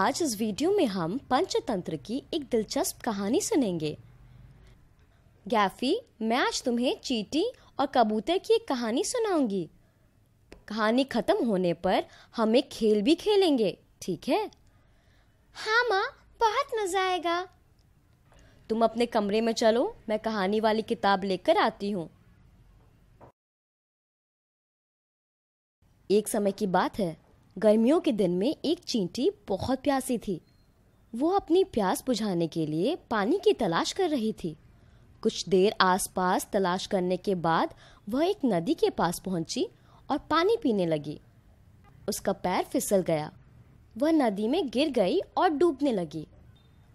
आज इस वीडियो में हम पंचतंत्र की एक दिलचस्प कहानी सुनेंगे गैफी मैं आज तुम्हें चीटी और कबूतर की एक कहानी सुनाऊंगी कहानी खत्म होने पर हम एक खेल भी खेलेंगे ठीक है हाँ माँ बहुत मज़ा आएगा तुम अपने कमरे में चलो मैं कहानी वाली किताब लेकर आती हूँ एक समय की बात है गर्मियों के दिन में एक चींटी बहुत प्यासी थी वो अपनी प्यास बुझाने के लिए पानी की तलाश कर रही थी कुछ देर आसपास तलाश करने के बाद वह एक नदी के पास पहुंची और पानी पीने लगी उसका पैर फिसल गया वह नदी में गिर गई और डूबने लगी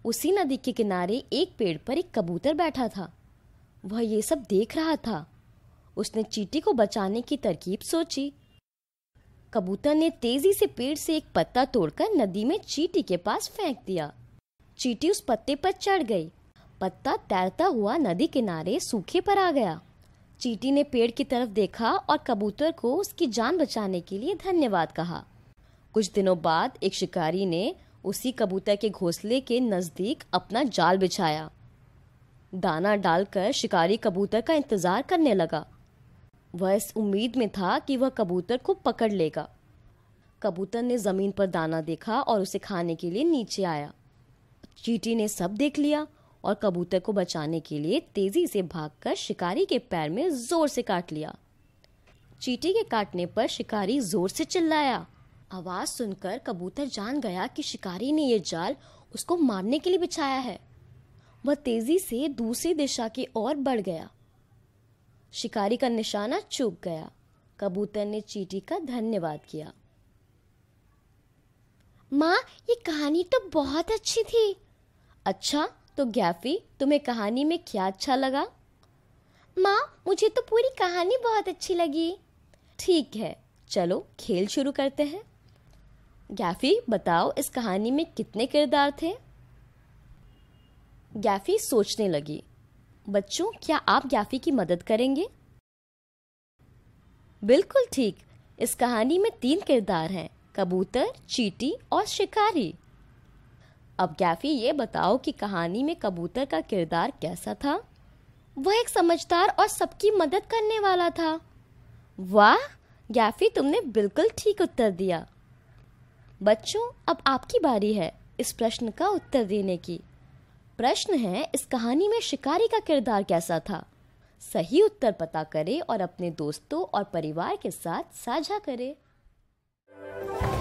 उसी नदी के किनारे एक पेड़ पर एक कबूतर बैठा था वह ये सब देख रहा था उसने चीटी को बचाने की तरकीब सोची कबूतर ने तेजी से पेड़ से एक पत्ता तोड़कर नदी में चीटी के पास फेंक दिया चीटी उस पत्ते पर चढ़ गई पत्ता तैरता हुआ नदी किनारे सूखे पर आ गया चीटी ने पेड़ की तरफ देखा और कबूतर को उसकी जान बचाने के लिए धन्यवाद कहा कुछ दिनों बाद एक शिकारी ने उसी कबूतर के घोंसले के नज़दीक अपना जाल बिछाया दाना डालकर शिकारी कबूतर का इंतज़ार करने लगा वह इस उम्मीद में था कि वह कबूतर को पकड़ लेगा कबूतर ने ज़मीन पर दाना देखा और उसे खाने के लिए नीचे आया चीटी ने सब देख लिया और कबूतर को बचाने के लिए तेज़ी से भागकर शिकारी के पैर में ज़ोर से काट लिया चीटी के काटने पर शिकारी ज़ोर से चिल्लाया आवाज़ सुनकर कबूतर जान गया कि शिकारी ने यह जाल उसको मारने के लिए बिछाया है वह तेज़ी से दूसरी दिशा की ओर बढ़ गया शिकारी का निशाना चूक गया कबूतर ने चीटी का धन्यवाद किया माँ ये कहानी तो बहुत अच्छी थी अच्छा तो गैफी तुम्हें कहानी में क्या अच्छा लगा माँ मुझे तो पूरी कहानी बहुत अच्छी लगी ठीक है चलो खेल शुरू करते हैं गैफी बताओ इस कहानी में कितने किरदार थे गैफी सोचने लगी बच्चों क्या आप याफी की मदद करेंगे बिल्कुल ठीक इस कहानी में तीन किरदार हैं कबूतर चीटी और शिकारी अब गैफी ये बताओ कि कहानी में कबूतर का किरदार कैसा था वह एक समझदार और सबकी मदद करने वाला था वाह गैफी तुमने बिल्कुल ठीक उत्तर दिया बच्चों अब आपकी बारी है इस प्रश्न का उत्तर देने की प्रश्न है इस कहानी में शिकारी का किरदार कैसा था सही उत्तर पता करें और अपने दोस्तों और परिवार के साथ साझा करें